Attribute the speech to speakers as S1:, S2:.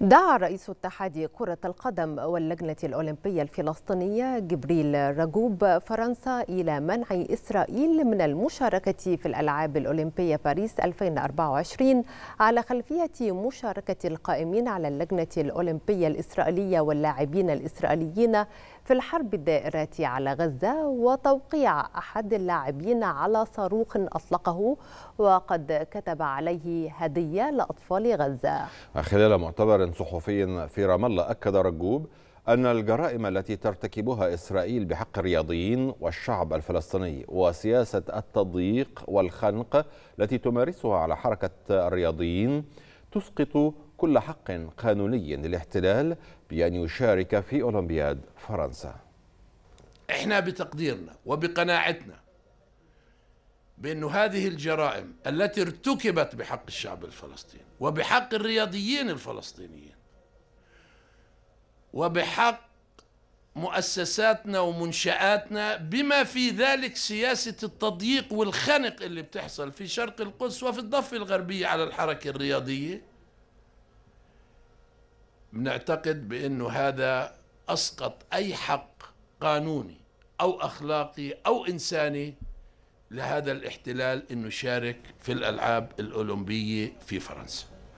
S1: دعا رئيس اتحاد كرة القدم واللجنة الأولمبية الفلسطينية جبريل رجوب فرنسا إلى منع إسرائيل من المشاركة في الألعاب الأولمبية باريس 2024 على خلفية مشاركة القائمين على اللجنة الأولمبية الإسرائيلية واللاعبين الإسرائيليين في الحرب الدائرة على غزة وتوقيع أحد اللاعبين على صاروخ أطلقه وقد كتب عليه هدية لأطفال غزة.
S2: خلال مؤتمر صحفي في رام الله أكد رجوب أن الجرائم التي ترتكبها إسرائيل بحق الرياضيين والشعب الفلسطيني وسياسة التضييق والخنق التي تمارسها على حركة الرياضيين تسقط كل حق قانوني للاحتلال بأن يشارك في أولمبياد فرنسا
S3: احنا بتقديرنا وبقناعتنا بأن هذه الجرائم التي ارتكبت بحق الشعب الفلسطيني وبحق الرياضيين الفلسطينيين وبحق مؤسساتنا ومنشآتنا بما في ذلك سياسة التضييق والخنق اللي بتحصل في شرق القدس وفي الضفة الغربية على الحركة الرياضية بنعتقد بأنه هذا أسقط أي حق قانوني أو أخلاقي أو إنساني لهذا الاحتلال انه يشارك في الالعاب الاولمبيه في فرنسا